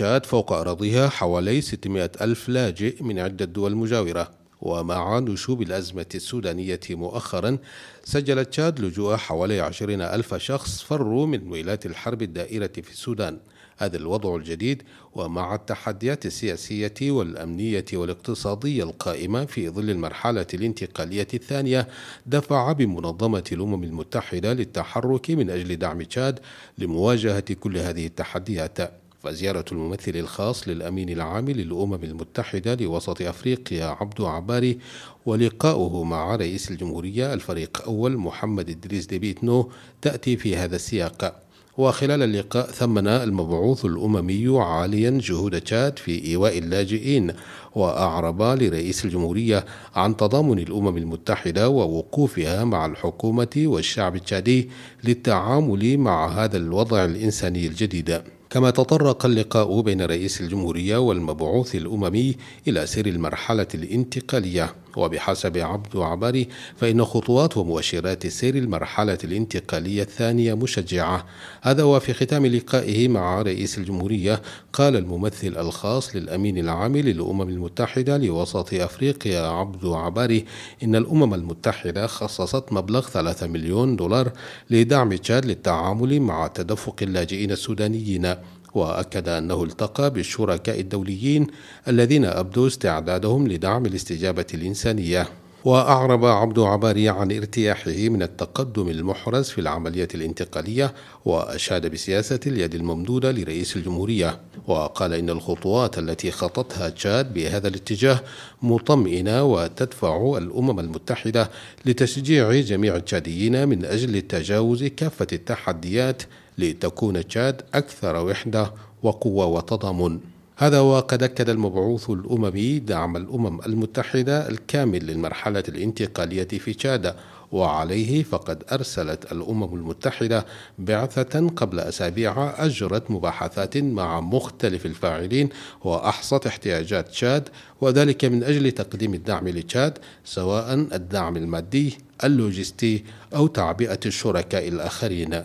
شاءت فوق أراضيها حوالي 600 ألف لاجئ من عدة دول مجاورة ومع نشوب الأزمة السودانية مؤخرا سجلت تشاد لجوء حوالي 20 ألف شخص فروا من ويلات الحرب الدائرة في السودان هذا الوضع الجديد ومع التحديات السياسية والأمنية والاقتصادية القائمة في ظل المرحلة الانتقالية الثانية دفع بمنظمة الأمم المتحدة للتحرك من أجل دعم تشاد لمواجهة كل هذه التحديات وزيارة الممثل الخاص للأمين العام للأمم المتحدة لوسط أفريقيا عبد عباري ولقاؤه مع رئيس الجمهورية الفريق أول محمد إدريس ديبيتنو تأتي في هذا السياق وخلال اللقاء ثمن المبعوث الأممي عاليا جهود تشاد في إيواء اللاجئين وأعرب لرئيس الجمهورية عن تضامن الأمم المتحدة ووقوفها مع الحكومة والشعب التشادي للتعامل مع هذا الوضع الإنساني الجديد كما تطرق اللقاء بين رئيس الجمهورية والمبعوث الأممي إلى سير المرحلة الانتقالية وبحسب عبد عبري فإن خطوات ومؤشرات سير المرحلة الانتقالية الثانية مشجعة هذا وفي ختام لقائه مع رئيس الجمهورية قال الممثل الخاص للأمين العام للأمم المتحدة لوسط أفريقيا عبد عباري إن الأمم المتحدة خصصت مبلغ 3 مليون دولار لدعم تشاد للتعامل مع تدفق اللاجئين السودانيين وأكد أنه التقى بالشركاء الدوليين الذين أبدوا استعدادهم لدعم الاستجابة الإنسانية وأعرب عبد عباري عن ارتياحه من التقدم المحرز في العملية الانتقالية وأشاد بسياسة اليد الممدودة لرئيس الجمهورية وقال إن الخطوات التي خطتها تشاد بهذا الاتجاه مطمئنة وتدفع الأمم المتحدة لتشجيع جميع التشاديين من أجل التجاوز كافة التحديات لتكون تشاد أكثر وحدة وقوة وتضامن هذا وقد أكد المبعوث الأممي دعم الأمم المتحدة الكامل للمرحلة الانتقالية في تشاد وعليه فقد أرسلت الأمم المتحدة بعثة قبل أسابيع أجرت مباحثات مع مختلف الفاعلين وأحصت احتياجات تشاد وذلك من أجل تقديم الدعم لتشاد سواء الدعم المادي اللوجستي أو تعبئة الشركاء الآخرين